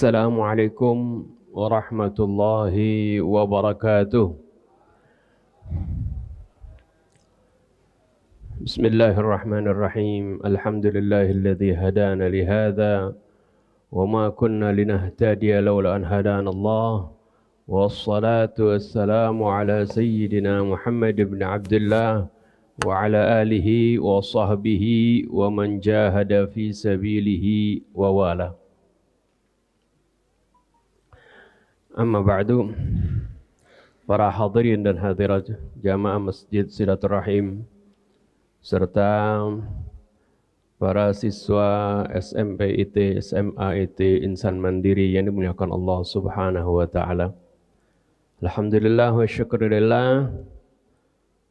السلام عليكم ورحمة الله وبركاته بسم الله الرحمن الرحيم الحمد لله الذي هدانا لهذا وما كنا لنهتدي لولا أن هدانا الله والصلاة والسلام على سيدنا محمد بن عبد الله وعلى آله وصحبه ومن جاهد في سبيله ووالاه Amma ba'du Para hadirin dan hadirat jamaah Masjid Silaturahim serta para siswa SMP IT, SMA IT, Insan Mandiri yang dimuliakan Allah Subhanahu wa taala. Alhamdulillah wa syukurillah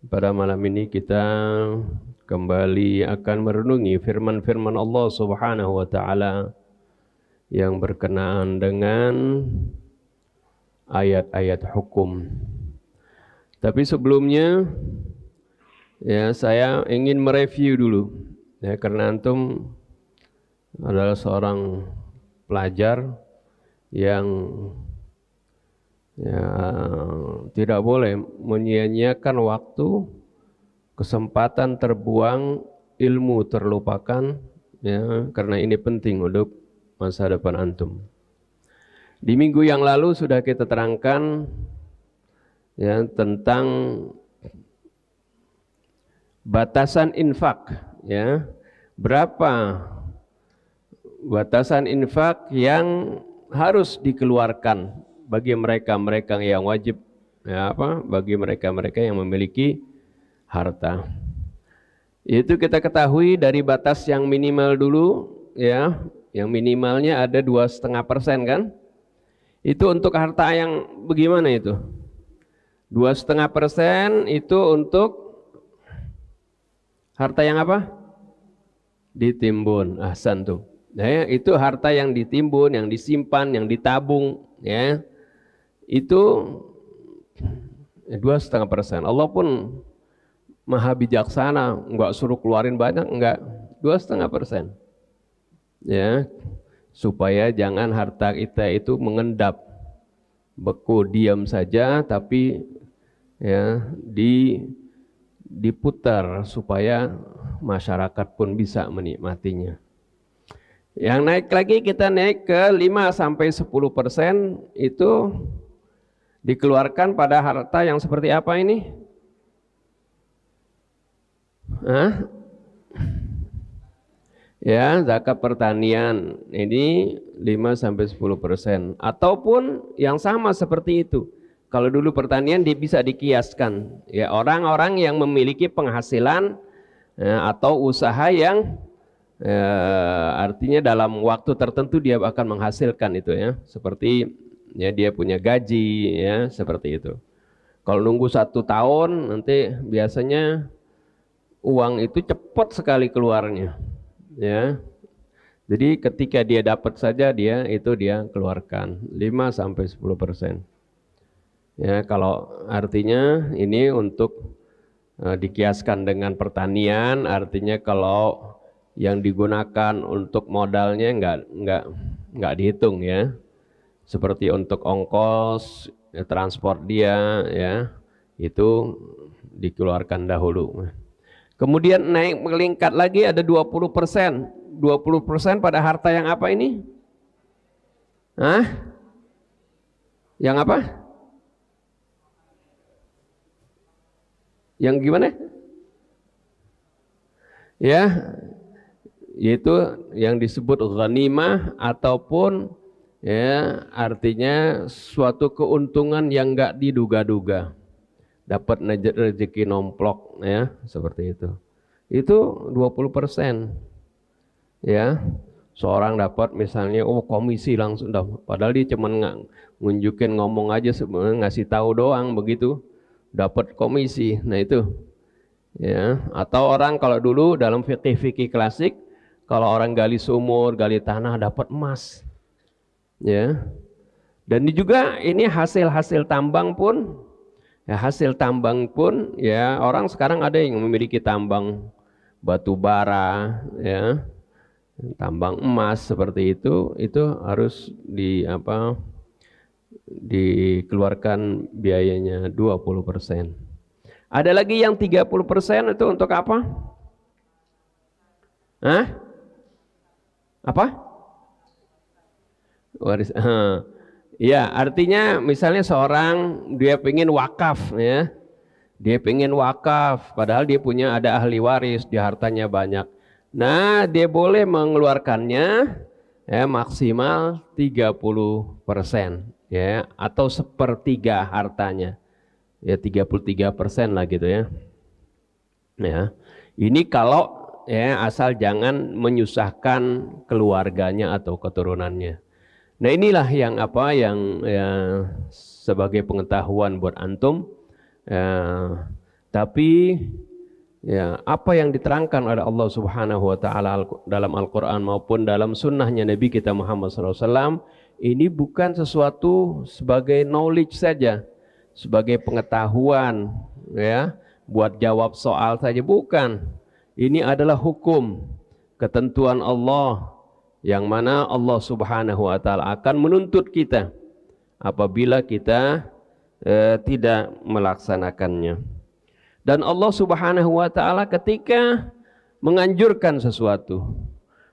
pada malam ini kita kembali akan merenungi firman-firman Allah Subhanahu wa taala yang berkenaan dengan ayat-ayat hukum. Tapi sebelumnya ya saya ingin mereview dulu ya karena antum adalah seorang pelajar yang ya, tidak boleh menyia-nyiakan waktu, kesempatan terbuang, ilmu terlupakan, ya, karena ini penting untuk masa depan antum. Di minggu yang lalu sudah kita terangkan ya tentang batasan infak ya. Berapa batasan infak yang harus dikeluarkan bagi mereka-mereka yang wajib ya apa bagi mereka-mereka yang memiliki harta. Itu kita ketahui dari batas yang minimal dulu ya, yang minimalnya ada dua setengah persen kan? Itu untuk harta yang bagaimana itu? Dua setengah persen itu untuk harta yang apa? Ditimbun. Ahsan tuh. Ya, itu harta yang ditimbun, yang disimpan, yang ditabung. Ya, itu dua setengah persen. Allah pun maha bijaksana, nggak suruh keluarin banyak, enggak dua setengah persen. Ya, supaya jangan harta kita itu mengendap beku diam saja tapi ya di diputar supaya masyarakat pun bisa menikmatinya. Yang naik lagi kita naik ke 5 sampai 10 persen itu dikeluarkan pada harta yang seperti apa ini? Hah? ya zakat pertanian ini 5 sampai 10 persen ataupun yang sama seperti itu kalau dulu pertanian dia bisa dikiaskan ya orang-orang yang memiliki penghasilan ya, atau usaha yang ya, artinya dalam waktu tertentu dia akan menghasilkan itu ya seperti ya dia punya gaji ya seperti itu kalau nunggu satu tahun nanti biasanya uang itu cepat sekali keluarnya ya. Jadi ketika dia dapat saja dia itu dia keluarkan 5 sampai 10%. Ya, kalau artinya ini untuk uh, dikiaskan dengan pertanian, artinya kalau yang digunakan untuk modalnya nggak nggak nggak dihitung ya. Seperti untuk ongkos, eh, transport dia ya, itu dikeluarkan dahulu. Kemudian naik melingkat lagi ada 20 persen. 20 persen pada harta yang apa ini? Hah? Yang apa? Yang gimana? Ya, yaitu yang disebut ghanimah ataupun ya artinya suatu keuntungan yang nggak diduga-duga dapat rezeki nomplok ya seperti itu itu 20 persen ya seorang dapat misalnya oh komisi langsung dah padahal dia cuman nunjukin ngunjukin ngomong aja sebenarnya ngasih tahu doang begitu dapat komisi nah itu ya atau orang kalau dulu dalam fikih-fikih klasik kalau orang gali sumur gali tanah dapat emas ya dan juga ini hasil-hasil tambang pun Ya, hasil tambang pun ya orang sekarang ada yang memiliki tambang batu bara ya tambang emas seperti itu itu harus di apa dikeluarkan biayanya 20%. Ada lagi yang 30% itu untuk apa? Hah? Apa? Waris. Ya, artinya misalnya seorang dia pengen wakaf ya. Dia pengen wakaf padahal dia punya ada ahli waris, di hartanya banyak. Nah, dia boleh mengeluarkannya ya maksimal 30% ya atau sepertiga hartanya. Ya 33% lah gitu ya. Ya. Ini kalau ya asal jangan menyusahkan keluarganya atau keturunannya. Nah inilah yang apa yang ya, sebagai pengetahuan buat antum. Ya, tapi ya apa yang diterangkan oleh Allah Subhanahu Wa Taala dalam Al-Quran maupun dalam sunnahnya Nabi kita Muhammad SAW ini bukan sesuatu sebagai knowledge saja, sebagai pengetahuan, ya buat jawab soal saja bukan. Ini adalah hukum, ketentuan Allah, yang mana Allah Subhanahu wa taala akan menuntut kita apabila kita eh, tidak melaksanakannya. Dan Allah Subhanahu wa taala ketika menganjurkan sesuatu,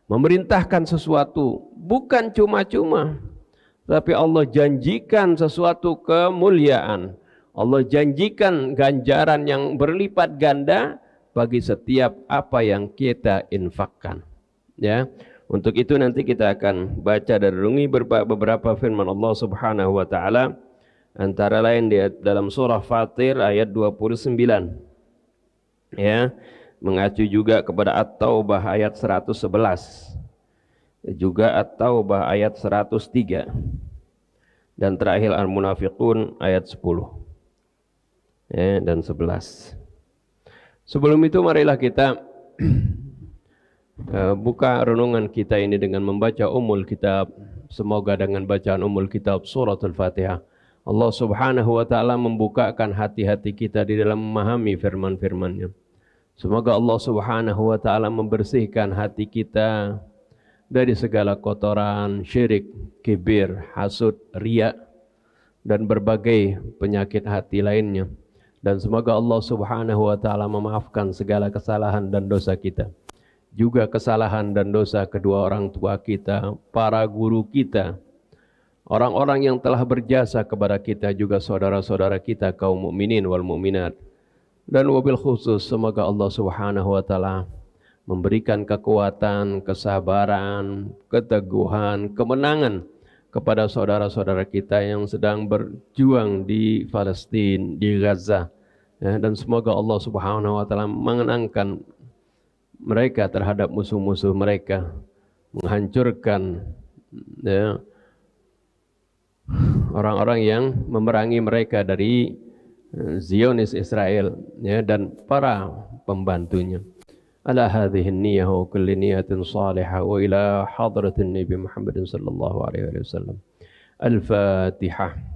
memerintahkan sesuatu bukan cuma-cuma, tapi Allah janjikan sesuatu kemuliaan. Allah janjikan ganjaran yang berlipat ganda bagi setiap apa yang kita infakkan. Ya. Untuk itu nanti kita akan baca dan renungi beberapa firman Allah Subhanahu wa taala antara lain di dalam surah Fatir ayat 29. Ya, mengacu juga kepada At-Taubah ayat 111. Juga At-Taubah ayat 103. Dan terakhir Al-Munafiqun ayat 10. Ya, dan 11. Sebelum itu marilah kita Eh, buka renungan kita ini dengan membaca umul kitab. Semoga dengan bacaan umul kitab surat Al-Fatihah. Allah subhanahu wa ta'ala membukakan hati-hati kita di dalam memahami firman-firmannya. Semoga Allah subhanahu wa ta'ala membersihkan hati kita dari segala kotoran, syirik, kibir, hasud, riak, dan berbagai penyakit hati lainnya. Dan semoga Allah subhanahu wa ta'ala memaafkan segala kesalahan dan dosa kita juga kesalahan dan dosa kedua orang tua kita, para guru kita, orang-orang yang telah berjasa kepada kita juga saudara-saudara kita kaum mukminin wal mukminat. Dan wabil khusus semoga Allah Subhanahu wa taala memberikan kekuatan, kesabaran, keteguhan, kemenangan kepada saudara-saudara kita yang sedang berjuang di Palestina, di Gaza. Ya, dan semoga Allah Subhanahu wa taala mengenangkan mereka terhadap musuh-musuh mereka menghancurkan ya, orang-orang yang memerangi mereka dari eh, Zionis Israel ya, dan para pembantunya. Ala hadhihi niyyah wa kulli niyatin salihah wa ila hadratin Nabi Muhammad sallallahu alaihi wasallam. Al-Fatihah.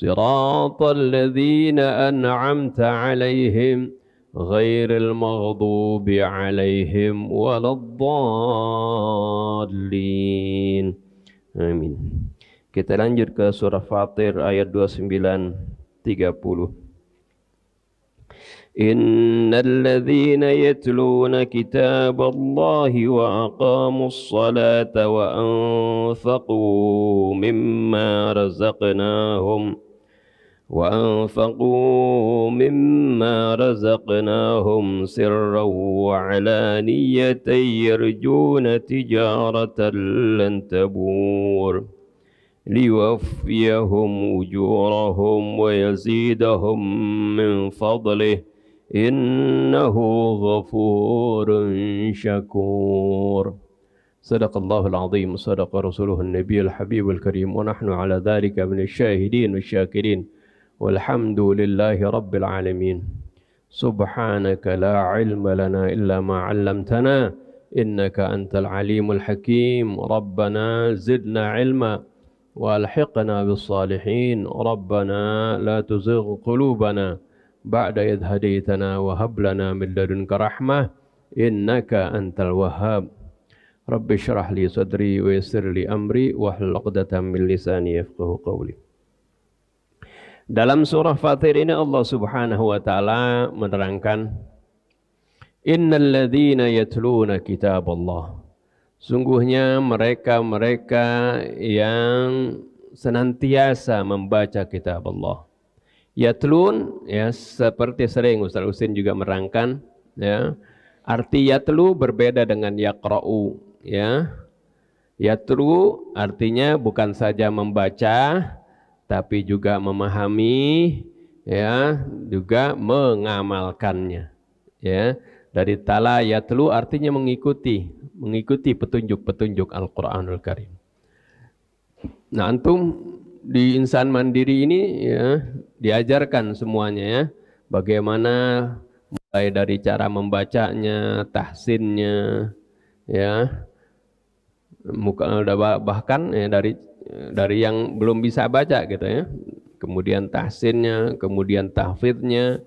صراط الذين أنعمت عليهم غير المغضوب عليهم ولا الضالين آمين Kita lanjut ke surah Fatir ayat 29 30 إن الذين يتلون كتاب الله وأقاموا الصلاة وأنفقوا مما رزقناهم ۖ وأنفقوا مما رزقناهم سرا وعلانية يرجون تجارة لن تبور ليوفيهم أجورهم ويزيدهم من فضله إنه غفور شكور صدق الله العظيم صدق رسوله النبي الحبيب الكريم ونحن على ذلك من الشاهدين والشاكرين والحمد لله رب العالمين سبحانك لا علم لنا إلا ما علمتنا إنك أنت العليم الحكيم ربنا زدنا علما وألحقنا بالصالحين ربنا لا تزغ قلوبنا بعد إذ هديتنا وهب لنا من لدنك رحمة إنك أنت الوهاب رب اشرح لي صدري ويسر لي أمري واحلل عقدة من لساني يفقه قولي Dalam surah Fatir ini Allah Subhanahu wa taala menerangkan Innal ladzina yatluna kitab Allah Sungguhnya mereka-mereka yang senantiasa membaca kitab Allah. Yatlun ya seperti sering Ustaz Husin juga merangkan ya. Arti yatlu berbeda dengan yaqra'u ya. Yatlu artinya bukan saja membaca tapi juga memahami ya, juga mengamalkannya. Ya. Dari tala yatlu artinya mengikuti, mengikuti petunjuk-petunjuk Al-Qur'anul Karim. Nah, antum di insan mandiri ini ya diajarkan semuanya ya. Bagaimana mulai dari cara membacanya, tahsinnya, ya, bahkan ya, dari dari yang belum bisa baca gitu ya. Kemudian tahsinnya, kemudian tahfidnya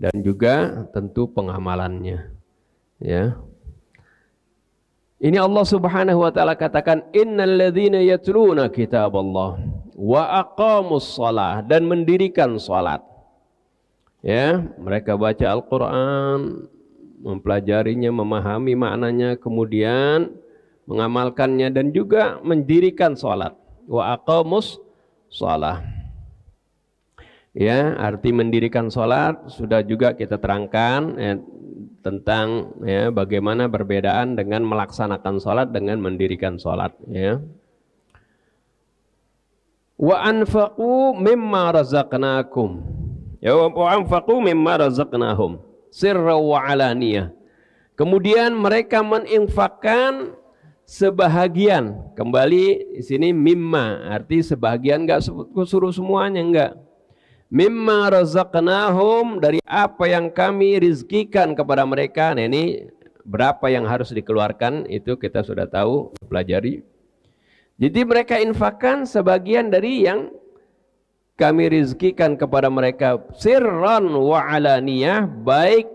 dan juga tentu pengamalannya. Ya. Ini Allah Subhanahu wa taala katakan yatruna yatluna allah wa aqamus salah dan mendirikan salat. Ya, mereka baca Al-Qur'an, mempelajarinya, memahami maknanya, kemudian mengamalkannya dan juga mendirikan salat wa aqamus sholat, Ya, arti mendirikan salat sudah juga kita terangkan ya, tentang ya bagaimana perbedaan dengan melaksanakan salat dengan mendirikan salat ya. Wa anfaqu mimma razaqnakum. Ya wa anfaqu mimma razaqnahum sirra wa alaniyah. Kemudian mereka meninfakkan sebahagian. Kembali di sini mimma, arti sebahagian enggak suruh semuanya enggak. Mimma razaqnahum dari apa yang kami rizkikan kepada mereka. Nah ini berapa yang harus dikeluarkan itu kita sudah tahu pelajari. Jadi mereka infakkan sebagian dari yang kami rizkikan kepada mereka sirran wa baik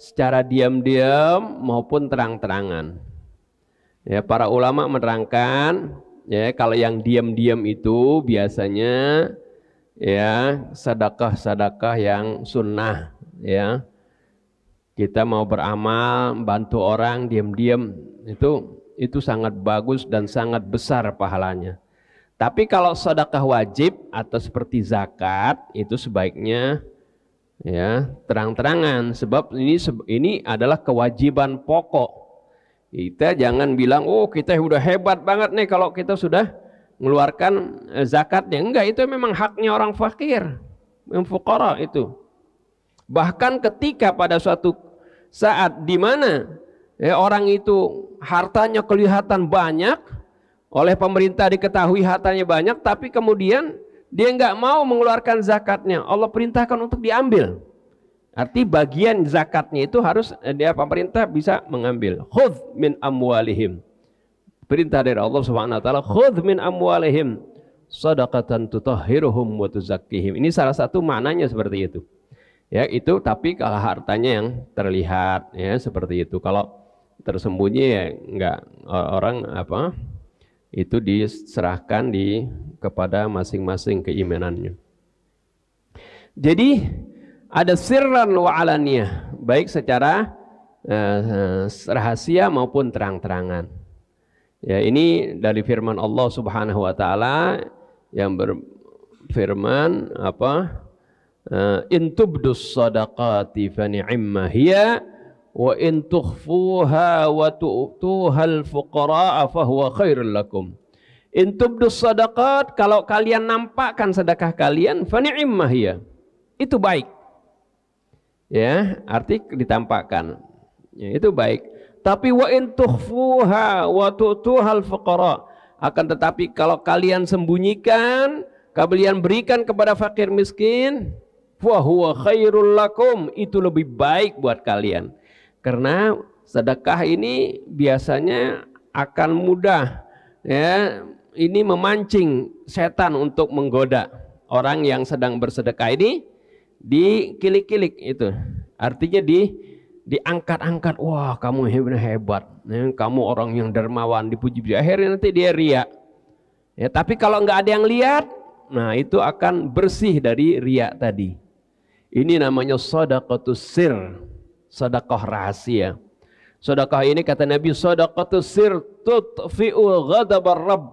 secara diam-diam maupun terang-terangan. Ya, para ulama menerangkan ya kalau yang diam-diam itu biasanya ya sedekah-sedekah yang sunnah ya. Kita mau beramal, bantu orang diam-diam itu itu sangat bagus dan sangat besar pahalanya. Tapi kalau sedekah wajib atau seperti zakat itu sebaiknya ya terang-terangan sebab ini ini adalah kewajiban pokok kita jangan bilang, oh kita sudah hebat banget nih kalau kita sudah mengeluarkan eh, zakatnya. Enggak, itu memang haknya orang fakir. Memfukara itu. Bahkan ketika pada suatu saat di mana ya, orang itu hartanya kelihatan banyak, oleh pemerintah diketahui hartanya banyak, tapi kemudian dia enggak mau mengeluarkan zakatnya. Allah perintahkan untuk diambil. Arti bagian zakatnya itu harus eh, dia pemerintah bisa mengambil. Khudh min amwalihim. Perintah dari Allah Subhanahu wa taala, khudh min amwalihim shadaqatan tutahhiruhum wa tuzakkihim. Ini salah satu maknanya seperti itu. Ya, itu tapi kalau hartanya yang terlihat ya seperti itu. Kalau tersembunyi ya enggak e, orang apa itu diserahkan di kepada masing-masing keimanannya. Jadi ada sirran wa alaniyah, baik secara eh, rahasia maupun terang-terangan. Ya, ini dari firman Allah Subhanahu wa taala yang berfirman apa? Eh, in tubdus sadaqati fa ni'imma hiya wa in tukhfuha wa tu'tuha al-fuqara'a fa huwa khairul lakum. In tubdus sadaqat kalau kalian nampakkan sedekah kalian fa ni'imma hiya. Itu baik ya arti ditampakkan ya, itu baik tapi wa in tuhfuha wa tu'tuhal fuqara akan tetapi kalau kalian sembunyikan kalian berikan kepada fakir miskin wa huwa khairul lakum itu lebih baik buat kalian karena sedekah ini biasanya akan mudah ya ini memancing setan untuk menggoda orang yang sedang bersedekah ini di kilik kilik itu. Artinya di diangkat-angkat, wah kamu hebat, hebat ya, kamu orang yang dermawan, dipuji-puji. Akhirnya nanti dia ria. Ya, tapi kalau nggak ada yang lihat, nah itu akan bersih dari ria tadi. Ini namanya sodakotus sir, sodakoh rahasia. Sodakoh ini kata Nabi, sodakotus sir tutfi'u ghadabar rabb.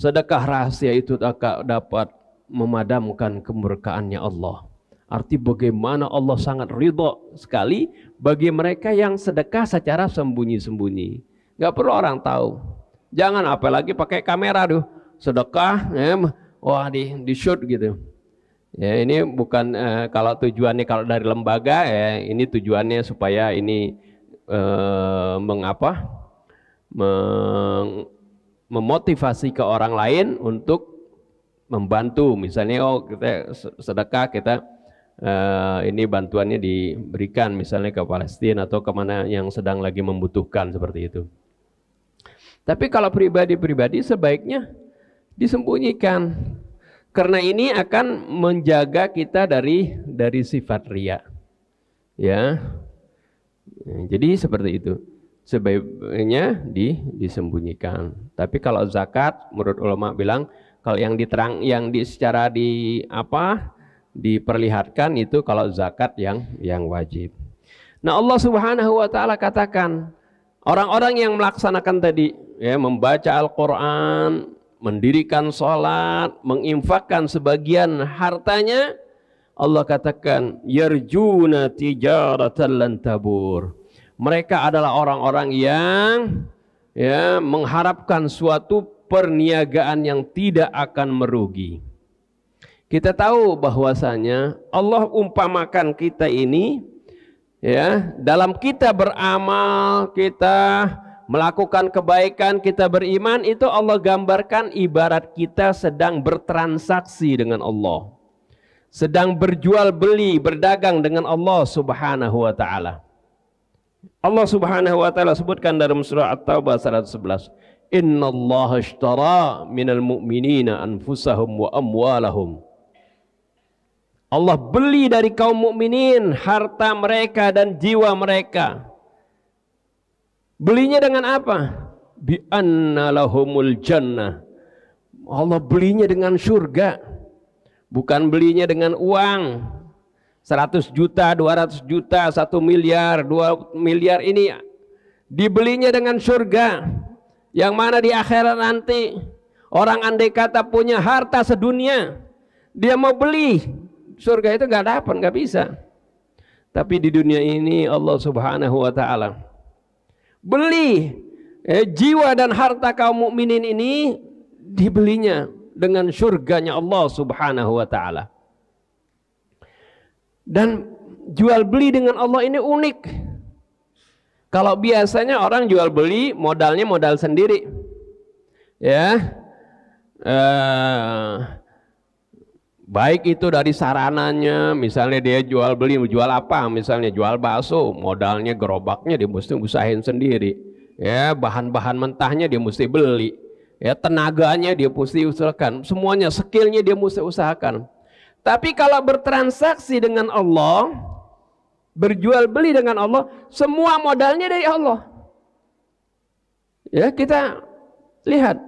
Sedekah rahasia itu dapat memadamkan kemurkaannya Allah. Arti bagaimana Allah sangat ridho sekali bagi mereka yang sedekah secara sembunyi-sembunyi. Gak perlu orang tahu. Jangan apalagi pakai kamera tuh. Sedekah, eh, wah di, di shoot gitu. Ya ini bukan eh, kalau tujuannya kalau dari lembaga ya ini tujuannya supaya ini eh, mengapa meng, memotivasi ke orang lain untuk membantu misalnya oh kita sedekah kita uh, ini bantuannya diberikan misalnya ke Palestina atau kemana yang sedang lagi membutuhkan seperti itu. Tapi kalau pribadi-pribadi sebaiknya disembunyikan karena ini akan menjaga kita dari dari sifat ria. Ya. Jadi seperti itu. Sebaiknya di, disembunyikan. Tapi kalau zakat menurut ulama bilang kalau yang diterang yang di secara di apa diperlihatkan itu kalau zakat yang yang wajib. Nah Allah Subhanahu wa taala katakan orang-orang yang melaksanakan tadi ya membaca Al-Qur'an, mendirikan sholat menginfakkan sebagian hartanya Allah katakan yarjuna tijaratan lan Mereka adalah orang-orang yang ya mengharapkan suatu perniagaan yang tidak akan merugi. Kita tahu bahwasanya Allah umpamakan kita ini ya, dalam kita beramal, kita melakukan kebaikan, kita beriman itu Allah gambarkan ibarat kita sedang bertransaksi dengan Allah. Sedang berjual beli, berdagang dengan Allah Subhanahu wa taala. Allah Subhanahu wa taala sebutkan dalam surah At-Taubah 111. Inna Allah ashtara minal mu'minina anfusahum wa amwalahum Allah beli dari kaum mukminin harta mereka dan jiwa mereka. Belinya dengan apa? Bi lahumul jannah. Allah belinya dengan surga. Bukan belinya dengan uang. 100 juta, 200 juta, 1 miliar, 2 miliar ini dibelinya dengan surga. Yang mana di akhirat nanti orang andai kata punya harta sedunia, dia mau beli Surga itu nggak dapat, nggak bisa. Tapi di dunia ini Allah Subhanahu wa taala beli eh, jiwa dan harta kaum mukminin ini dibelinya dengan surganya Allah Subhanahu wa taala. Dan jual beli dengan Allah ini unik. Kalau biasanya orang jual beli modalnya modal sendiri. Ya. Eh Baik itu dari sarananya, misalnya dia jual beli, jual apa, misalnya jual bakso, modalnya gerobaknya dia mesti usahain sendiri. Ya, bahan-bahan mentahnya dia mesti beli. Ya, tenaganya dia mesti usahakan, semuanya skillnya dia mesti usahakan. Tapi kalau bertransaksi dengan Allah, berjual beli dengan Allah, semua modalnya dari Allah. Ya, kita lihat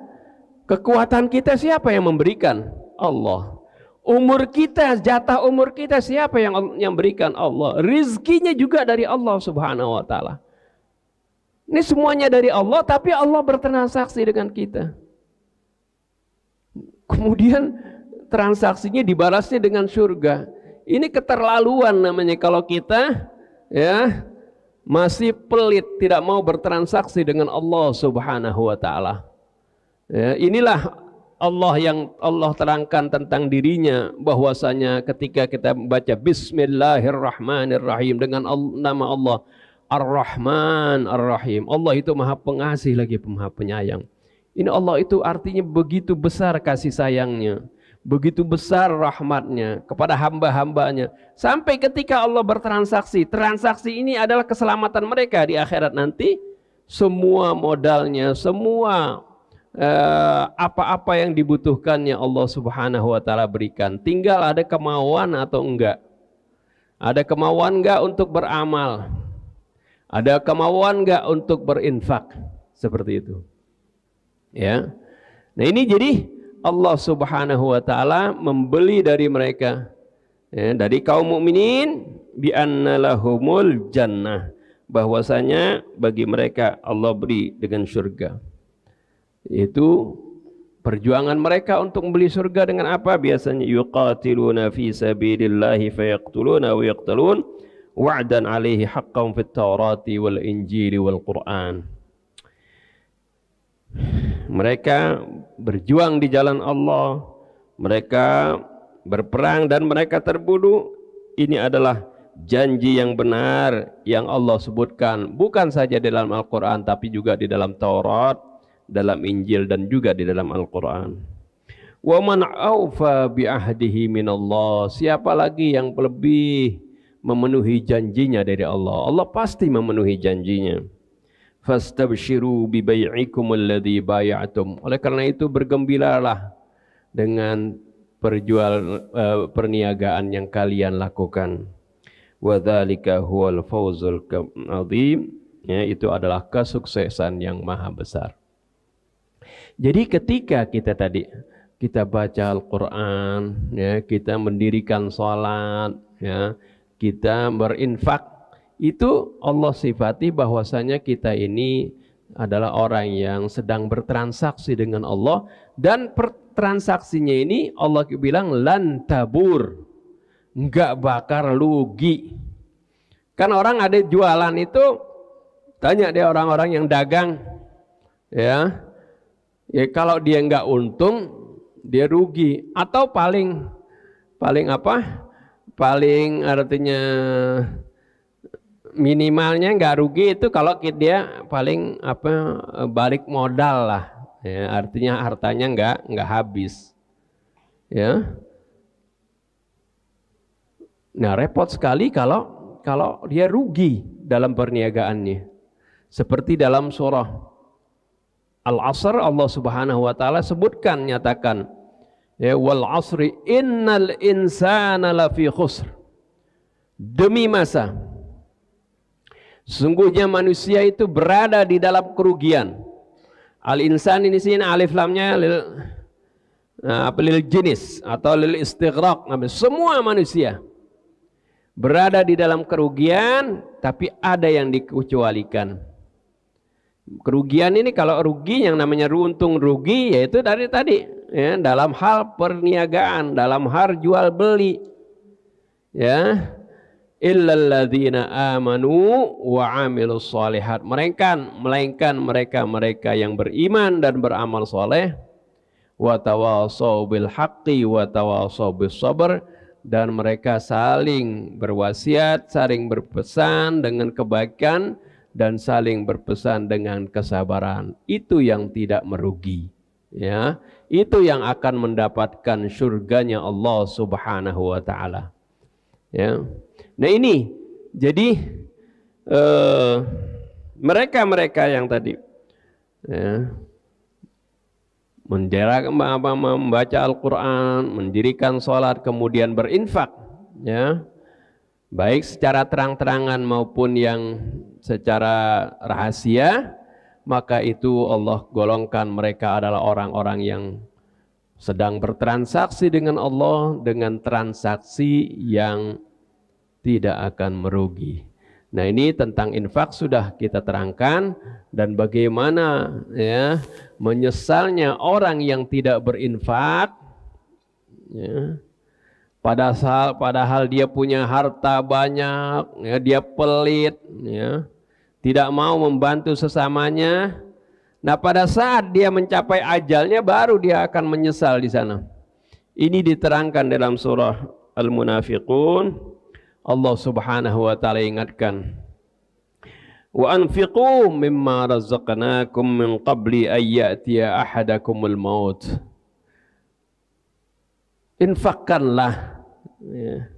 kekuatan kita siapa yang memberikan? Allah. Umur kita, jatah umur kita siapa yang yang berikan Allah? Rizkinya juga dari Allah Subhanahu wa taala. Ini semuanya dari Allah tapi Allah bertransaksi dengan kita. Kemudian transaksinya dibalasnya dengan surga. Ini keterlaluan namanya kalau kita ya masih pelit tidak mau bertransaksi dengan Allah Subhanahu wa taala. Ya, inilah Allah yang Allah terangkan tentang dirinya bahwasanya ketika kita membaca Bismillahirrahmanirrahim dengan nama Allah Ar-Rahman Ar-Rahim. Allah itu Maha Pengasih lagi Maha Penyayang. Ini Allah itu artinya begitu besar kasih sayangnya. Begitu besar rahmatnya kepada hamba-hambanya. Sampai ketika Allah bertransaksi. Transaksi ini adalah keselamatan mereka di akhirat nanti. Semua modalnya, semua Eh, apa-apa yang dibutuhkannya Allah Subhanahu wa taala berikan. Tinggal ada kemauan atau enggak. Ada kemauan enggak untuk beramal? Ada kemauan enggak untuk berinfak? Seperti itu. Ya. Nah, ini jadi Allah Subhanahu wa taala membeli dari mereka ya, dari kaum mukminin bi annalahumul jannah bahwasanya bagi mereka Allah beri dengan surga itu perjuangan mereka untuk membeli surga dengan apa biasanya yuqatiluna fi sabilillahi fayaqtuluna wa yaqtalun wa'dan alaihi haqqan fit tawrati wal injili wal qur'an mereka berjuang di jalan Allah mereka berperang dan mereka terbunuh ini adalah janji yang benar yang Allah sebutkan bukan saja di dalam Al-Qur'an tapi juga di dalam Taurat dalam Injil dan juga di dalam Al-Qur'an. Wa man aufa bi ahdihi Allah Siapa lagi yang lebih memenuhi janjinya dari Allah? Allah pasti memenuhi janjinya. Fastabshiru bi bai'ikum alladhi bay'atum. Oleh karena itu bergembiralah dengan perjual uh, perniagaan yang kalian lakukan. Wa dzalika huwal fawzul azim. Ya, itu adalah kesuksesan yang maha besar. Jadi ketika kita tadi kita baca Al-Qur'an, ya, kita mendirikan salat, ya, kita berinfak, itu Allah sifati bahwasanya kita ini adalah orang yang sedang bertransaksi dengan Allah dan transaksinya ini Allah bilang lan tabur nggak bakar rugi kan orang ada jualan itu tanya deh orang-orang yang dagang ya Ya kalau dia nggak untung, dia rugi atau paling paling apa? Paling artinya minimalnya nggak rugi itu kalau dia paling apa eh, balik modal lah. Ya, artinya hartanya nggak nggak habis. Ya. Nah, repot sekali kalau kalau dia rugi dalam perniagaannya. Seperti dalam surah Al-Asr Allah Subhanahu wa taala sebutkan nyatakan ya wal asri innal insana lafi khusr demi masa sungguhnya manusia itu berada di dalam kerugian al insan ini sini alif lamnya lil nah, apa lil jenis atau lil istighraq semua manusia berada di dalam kerugian tapi ada yang dikecualikan Kerugian ini kalau rugi yang namanya untung rugi yaitu dari tadi ya dalam hal perniagaan, dalam hal jual beli. Ya. Illalladzina amanu wa amilus solihat. mereka melainkan mereka-mereka yang beriman dan beramal soleh wa tawasau bil haqqi wa tawasau bis sabr dan mereka saling berwasiat, saling berpesan dengan kebaikan dan saling berpesan dengan kesabaran. Itu yang tidak merugi. Ya, itu yang akan mendapatkan surganya Allah Subhanahu wa taala. Ya. Nah, ini jadi eh, mereka-mereka uh, yang tadi ya, menjarak membaca Al-Quran, mendirikan salat kemudian berinfak, ya, baik secara terang-terangan maupun yang secara rahasia, maka itu Allah golongkan mereka adalah orang-orang yang sedang bertransaksi dengan Allah dengan transaksi yang tidak akan merugi. Nah ini tentang infak sudah kita terangkan dan bagaimana ya menyesalnya orang yang tidak berinfak ya, pada saat padahal dia punya harta banyak, ya, dia pelit, ya, tidak mau membantu sesamanya. Nah, pada saat dia mencapai ajalnya baru dia akan menyesal di sana. Ini diterangkan dalam surah Al-Munafiqun. Allah Subhanahu wa taala ingatkan. Wa anfiqu mimma razaqnakum min qabli an ya'tiya ahadakumul maut. Infakkanlah Ya.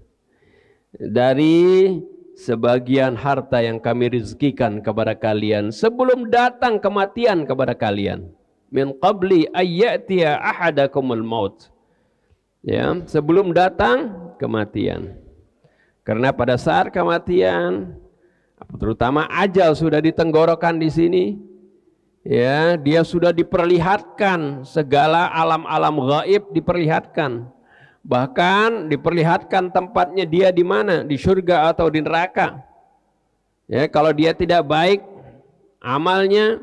dari sebagian harta yang kami rezekikan kepada kalian sebelum datang kematian kepada kalian min qabli ayyatiya ahadakumul maut ya sebelum datang kematian karena pada saat kematian terutama ajal sudah ditenggorokan di sini ya dia sudah diperlihatkan segala alam-alam gaib diperlihatkan Bahkan diperlihatkan tempatnya dia di mana, di surga atau di neraka. Ya, kalau dia tidak baik amalnya,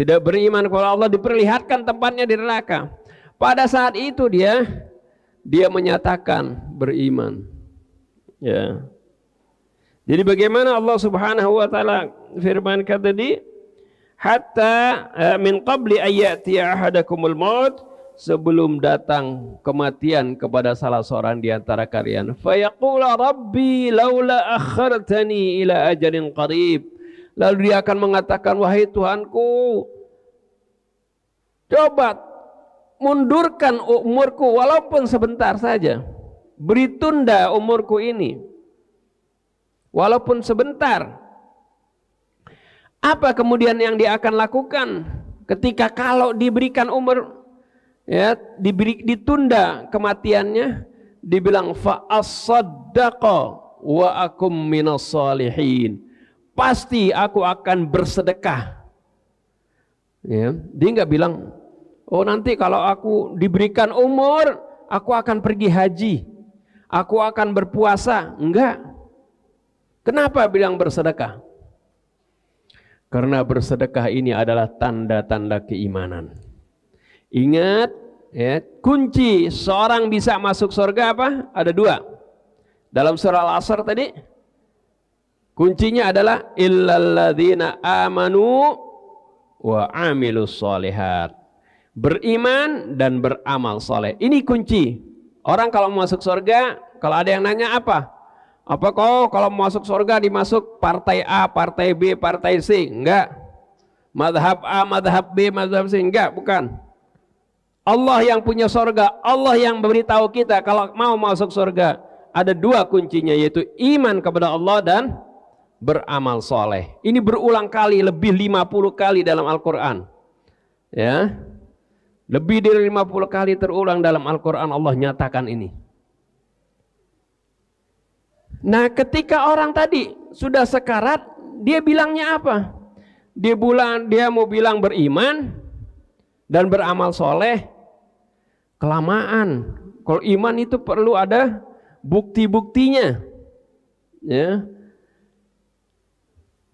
tidak beriman kepada Allah diperlihatkan tempatnya di neraka. Pada saat itu dia dia menyatakan beriman. Ya. Jadi bagaimana Allah Subhanahu wa taala firmankan tadi hatta eh, min qabli ayati ahadakumul maut sebelum datang kematian kepada salah seorang di antara kalian. Fayaqula rabbi laula akhartani ila ajalin qarib. Lalu dia akan mengatakan, wahai Tuhanku, coba mundurkan umurku walaupun sebentar saja. Beri tunda umurku ini. Walaupun sebentar. Apa kemudian yang dia akan lakukan ketika kalau diberikan umur ya diberi ditunda kematiannya dibilang fa asaddaqa wa akum minas salihin pasti aku akan bersedekah ya dia nggak bilang oh nanti kalau aku diberikan umur aku akan pergi haji aku akan berpuasa enggak kenapa bilang bersedekah karena bersedekah ini adalah tanda-tanda keimanan Ingat, ya, kunci seorang bisa masuk surga apa? Ada dua. Dalam surah Al-Asr tadi, kuncinya adalah illalladzina amanu wa amilus solihat. Beriman dan beramal soleh. Ini kunci. Orang kalau masuk surga, kalau ada yang nanya apa? Apa kau kalau masuk surga dimasuk partai A, partai B, partai C? Enggak. Madhab A, madhab B, madhab C? Enggak, bukan. Allah yang punya sorga, Allah yang memberitahu kita kalau mau masuk sorga. Ada dua kuncinya yaitu iman kepada Allah dan beramal soleh. Ini berulang kali, lebih 50 kali dalam Al-Quran. Ya, lebih dari 50 kali terulang dalam Al-Quran Allah nyatakan ini. Nah ketika orang tadi sudah sekarat, dia bilangnya apa? Dia, bulan, dia mau bilang beriman dan beramal soleh, kelamaan. Kalau iman itu perlu ada bukti-buktinya. Ya.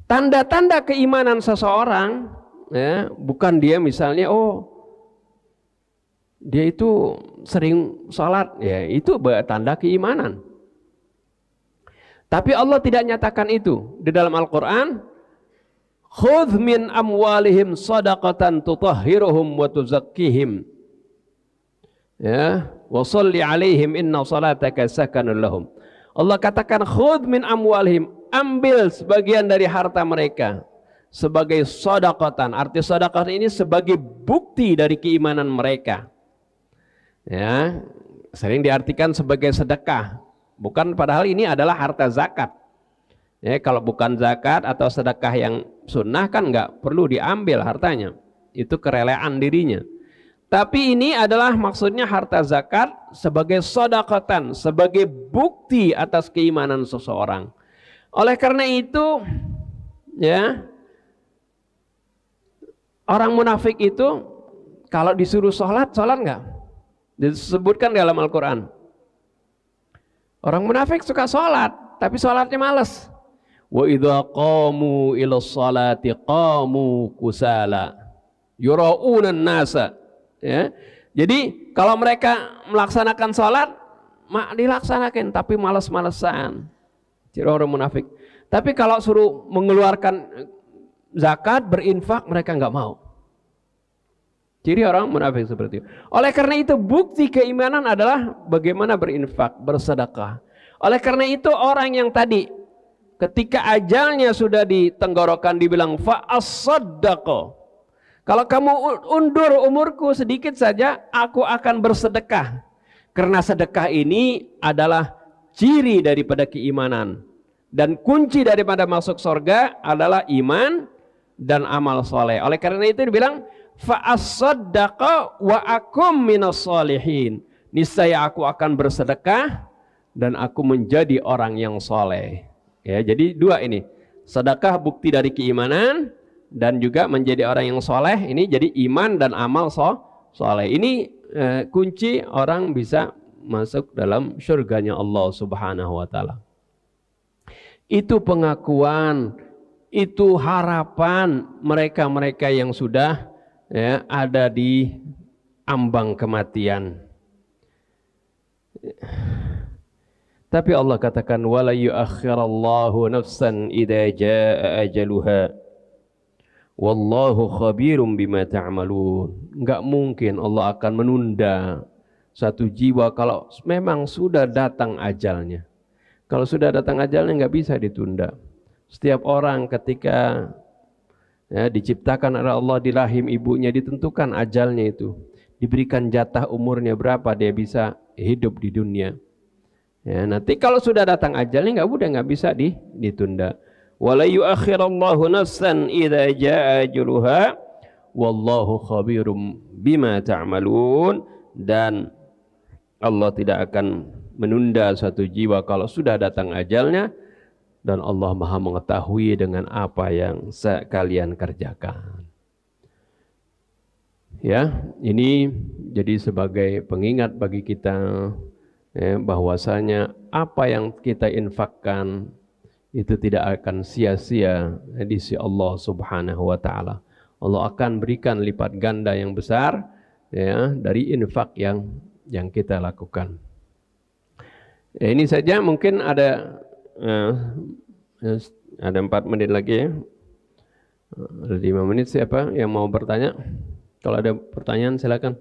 Tanda-tanda keimanan seseorang ya, bukan dia misalnya oh dia itu sering salat ya itu tanda keimanan tapi Allah tidak nyatakan itu di dalam Al-Quran khudh min amwalihim sadaqatan tutahhiruhum wa tuzakkihim ya wa salli alaihim inna salataka sakanul lahum Allah katakan khud min amwalihim ambil sebagian dari harta mereka sebagai sodakotan arti sodakotan ini sebagai bukti dari keimanan mereka ya sering diartikan sebagai sedekah bukan padahal ini adalah harta zakat ya kalau bukan zakat atau sedekah yang sunnah kan nggak perlu diambil hartanya itu kerelaan dirinya tapi ini adalah maksudnya harta zakat sebagai sodakatan, sebagai bukti atas keimanan seseorang. Oleh karena itu, ya orang munafik itu kalau disuruh sholat, sholat nggak? Disebutkan dalam Al-Quran. Orang munafik suka sholat, tapi sholatnya males. Wa idha qamu ila sholati qamu kusala yura'unan nasa' Ya. Jadi kalau mereka melaksanakan sholat, mak dilaksanakan tapi malas malesan Ciri orang munafik. Tapi kalau suruh mengeluarkan eh, zakat, berinfak, mereka nggak mau. Ciri orang munafik seperti itu. Oleh karena itu bukti keimanan adalah bagaimana berinfak, bersedekah. Oleh karena itu orang yang tadi ketika ajalnya sudah ditenggorokan dibilang faas as kalau kamu undur umurku sedikit saja, aku akan bersedekah. Karena sedekah ini adalah ciri daripada keimanan. Dan kunci daripada masuk surga adalah iman dan amal soleh. Oleh karena itu dibilang, فَأَصَدَّقَ wa مِنَ minas solihin. Niscaya aku akan bersedekah dan aku menjadi orang yang soleh. Ya, jadi dua ini. Sedekah bukti dari keimanan, dan juga menjadi orang yang soleh ini jadi iman dan amal so soleh ini eh, kunci orang bisa masuk dalam surganya Allah Subhanahu wa taala. Itu pengakuan, itu harapan mereka-mereka yang sudah ya, ada di ambang kematian. Tapi Allah katakan wala yu'akhirallahu nafsan idza jaa ajaluha. Wallahu khabirum bima ta'amalun Enggak mungkin Allah akan menunda satu jiwa kalau memang sudah datang ajalnya. Kalau sudah datang ajalnya nggak bisa ditunda. Setiap orang ketika ya, diciptakan oleh Allah di rahim ibunya ditentukan ajalnya itu. Diberikan jatah umurnya berapa dia bisa hidup di dunia. Ya, nanti kalau sudah datang ajalnya nggak udah nggak bisa di, ditunda wala yuakhirallahu nafsan idza jaa wallahu khabirum bima ta'malun dan Allah tidak akan menunda satu jiwa kalau sudah datang ajalnya dan Allah Maha mengetahui dengan apa yang kalian kerjakan. Ya, ini jadi sebagai pengingat bagi kita ya, bahwasanya apa yang kita infakkan itu tidak akan sia-sia di sisi Allah Subhanahu wa taala. Allah akan berikan lipat ganda yang besar ya dari infak yang yang kita lakukan. Ya, ini saja mungkin ada uh, ada empat menit lagi ya. Eh, ada lima menit siapa yang mau bertanya? Kalau ada pertanyaan silakan.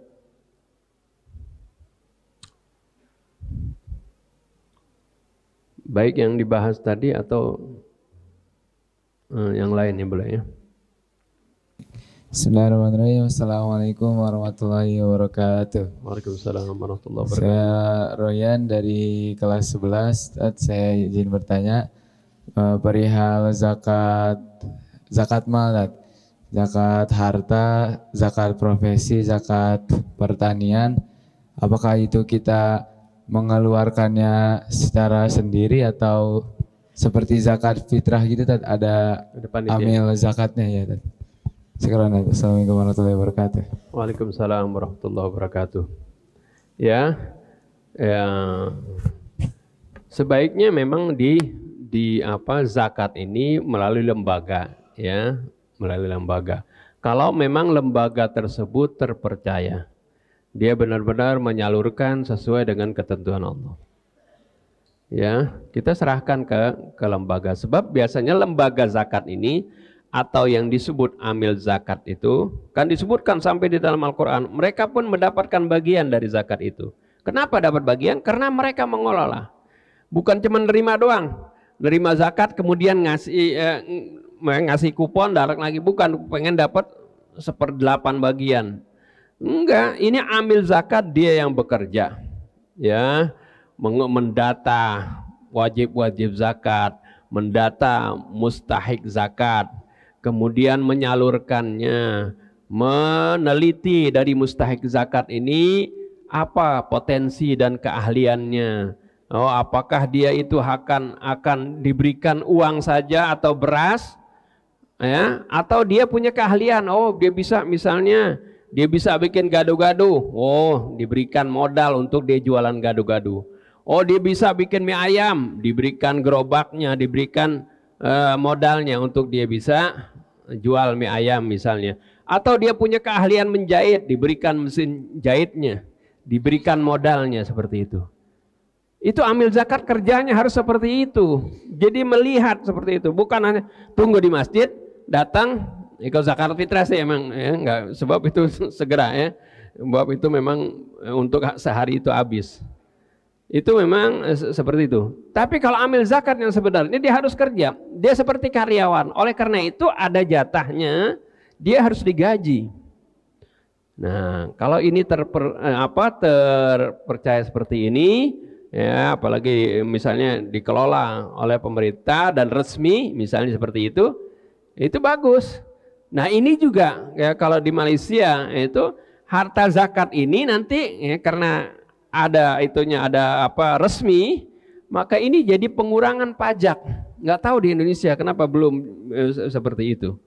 baik yang dibahas tadi atau uh, yang lainnya boleh ya. Bismillahirrahmanirrahim. Assalamualaikum warahmatullahi wabarakatuh. Waalaikumsalam warahmatullahi wabarakatuh. Saya Royan dari kelas 11. Saya izin bertanya eh, perihal zakat zakat mal, zakat harta, zakat profesi, zakat pertanian. Apakah itu kita mengeluarkannya secara sendiri atau seperti zakat fitrah gitu tad, ada Depan ya. amil ya. zakatnya ya tad. Sekarang Assalamualaikum warahmatullahi wabarakatuh. Waalaikumsalam warahmatullahi wabarakatuh. Ya, ya sebaiknya memang di di apa zakat ini melalui lembaga ya melalui lembaga. Kalau memang lembaga tersebut terpercaya, dia benar-benar menyalurkan sesuai dengan ketentuan Allah. Ya, kita serahkan ke ke lembaga sebab biasanya lembaga zakat ini atau yang disebut amil zakat itu kan disebutkan sampai di dalam Al-Qur'an, mereka pun mendapatkan bagian dari zakat itu. Kenapa dapat bagian? Karena mereka mengelola. Bukan cuma nerima doang, nerima zakat kemudian ngasih eh, ngasih kupon darat lagi bukan pengen dapat seperdelapan bagian Enggak, ini ambil zakat dia yang bekerja. Ya, mendata wajib-wajib zakat, mendata mustahik zakat, kemudian menyalurkannya, meneliti dari mustahik zakat ini apa potensi dan keahliannya. Oh, apakah dia itu akan akan diberikan uang saja atau beras? Ya, atau dia punya keahlian. Oh, dia bisa misalnya dia bisa bikin gado-gado. Oh, diberikan modal untuk dia jualan gado-gado. Oh, dia bisa bikin mie ayam, diberikan gerobaknya, diberikan uh, modalnya untuk dia bisa jual mie ayam misalnya. Atau dia punya keahlian menjahit, diberikan mesin jahitnya, diberikan modalnya seperti itu. Itu ambil zakat kerjanya harus seperti itu. Jadi melihat seperti itu, bukan hanya tunggu di masjid, datang Ikut zakat fitrah sih emang ya enggak sebab itu segera ya. Sebab itu memang e, untuk sehari itu habis. Itu memang e, seperti itu. Tapi kalau ambil zakat yang sebenarnya dia harus kerja. Dia seperti karyawan. Oleh karena itu ada jatahnya, dia harus digaji. Nah, kalau ini terper, e, apa terpercaya seperti ini, ya apalagi misalnya dikelola oleh pemerintah dan resmi misalnya seperti itu, itu bagus. Nah ini juga ya kalau di Malaysia itu harta zakat ini nanti ya, karena ada itunya ada apa resmi maka ini jadi pengurangan pajak. Nggak tahu di Indonesia kenapa belum eh, seperti itu.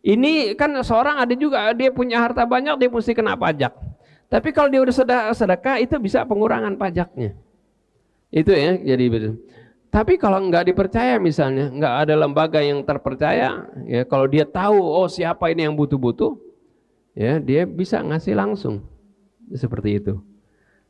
Ini kan seorang ada juga dia punya harta banyak dia mesti kena pajak. Tapi kalau dia udah sedekah, itu bisa pengurangan pajaknya. Itu ya jadi betul. Tapi kalau nggak dipercaya misalnya, nggak ada lembaga yang terpercaya, ya kalau dia tahu oh siapa ini yang butuh-butuh, ya dia bisa ngasih langsung seperti itu.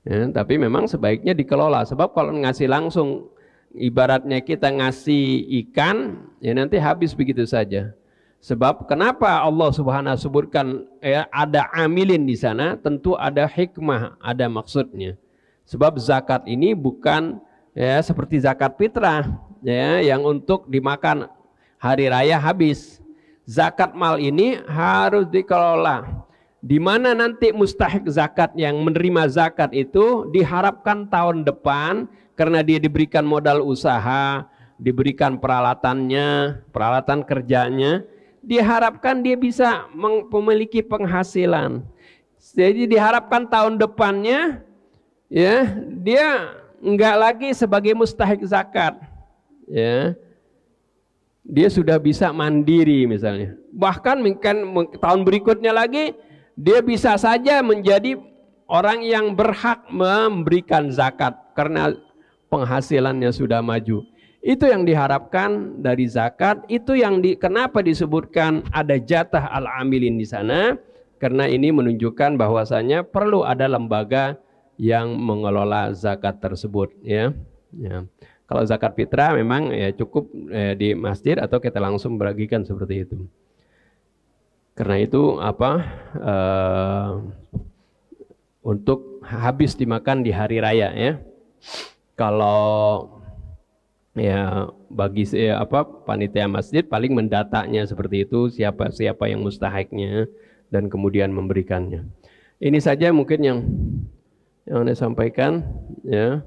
Ya, tapi memang sebaiknya dikelola sebab kalau ngasih langsung ibaratnya kita ngasih ikan ya nanti habis begitu saja. Sebab kenapa Allah Subhanahu sebutkan ya, ada amilin di sana tentu ada hikmah, ada maksudnya. Sebab zakat ini bukan ya seperti zakat fitrah ya yang untuk dimakan hari raya habis. Zakat mal ini harus dikelola. Di mana nanti mustahik zakat yang menerima zakat itu diharapkan tahun depan karena dia diberikan modal usaha, diberikan peralatannya, peralatan kerjanya, diharapkan dia bisa memiliki penghasilan. Jadi diharapkan tahun depannya ya dia enggak lagi sebagai mustahik zakat. Ya. Dia sudah bisa mandiri misalnya. Bahkan mungkin kan tahun berikutnya lagi dia bisa saja menjadi orang yang berhak memberikan zakat karena penghasilannya sudah maju. Itu yang diharapkan dari zakat, itu yang di, kenapa disebutkan ada jatah al-amilin di sana karena ini menunjukkan bahwasanya perlu ada lembaga yang mengelola zakat tersebut ya. ya. Kalau zakat fitrah memang ya cukup eh, di masjid atau kita langsung beragikan seperti itu. Karena itu apa eh, untuk habis dimakan di hari raya ya. Kalau ya bagi ya, apa panitia masjid paling mendatanya seperti itu siapa siapa yang mustahiknya dan kemudian memberikannya. Ini saja mungkin yang yang Anda sampaikan ya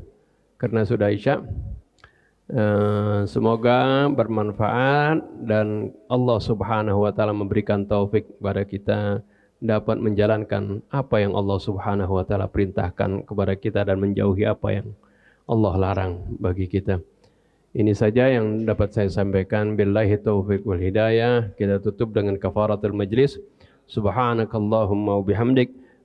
karena sudah Isya. Eh, semoga bermanfaat dan Allah Subhanahu wa taala memberikan taufik kepada kita dapat menjalankan apa yang Allah Subhanahu wa taala perintahkan kepada kita dan menjauhi apa yang Allah larang bagi kita. Ini saja yang dapat saya sampaikan. Billahi taufiq wal hidayah. Kita tutup dengan kafaratul majlis. Subhanakallahumma wa bihamdik.